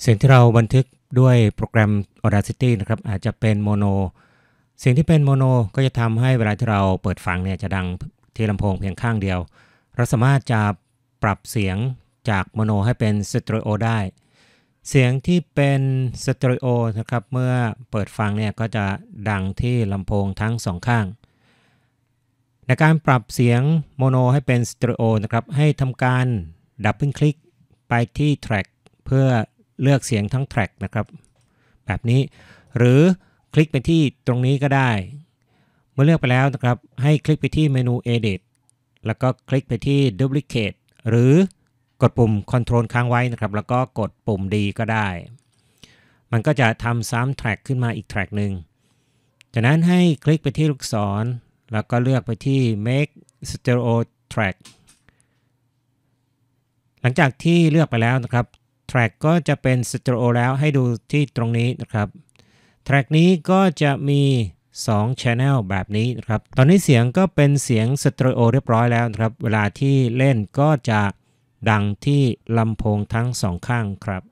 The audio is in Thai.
เสียงที่เราบันทึกด้วยโปรแกรม Audacity นะครับอาจจะเป็นโมโน เสียงที่เป็นโมโนก็จะทำให้เวลาที่เราเปิดฟังเนี่ยจะดังที่ลำโพงเพียงข้างเดียว เราสามารถจะปรับเสียงจากโมโนให้เป็นสเตอริโอได้ เสียงที่เป็นสเตอริโอนะครับ เมื่อเปิดฟังเนี่ยก็จะดังที่ลำโพงทั้งสองข้าง ในการปรับเสียงโมโนให้เป็นสเตอริโอนะครับให้ทำการดับเบิลคลิกไปที่แทร็กเพื่อเลือกเสียงทั้งแทร็กนะครับ แบบนี้หรือคลิกไปที่ตรงนี้ก็ได้ เมื่อเลือกไปแล้วนะครับ ให้คลิกไปที่เมนู Edit แล้วก็คลิกไปที่ Duplicate หรือกดปุ่ม Control ค้างไว้นะครับ แล้วก็กดปุ่ม D ก็ได้ มันก็จะทำซ้ำแทร็กขึ้นมาอีกแทร็กหนึ่งจากนั้นให้คลิกไปที่ลูกศร แล้วก็เลือกไปที่ Make Stereo Track หลังจากที่เลือกไปแล้วนะครับ r a c k ก็จะเป็นสเตอรโอแล้วให้ดูที่ตรงนี้นะครับ t r a c k นี้ก็จะมี 2 Channel แบบนี้นะครับ ตอนนี้เสียงก็เป็นเสียงสเตอรโอเรียบร้อยแล้วนะครับ เวลาที่เล่นก็จะดังที่ลำโพงทั้งสองข้างครับ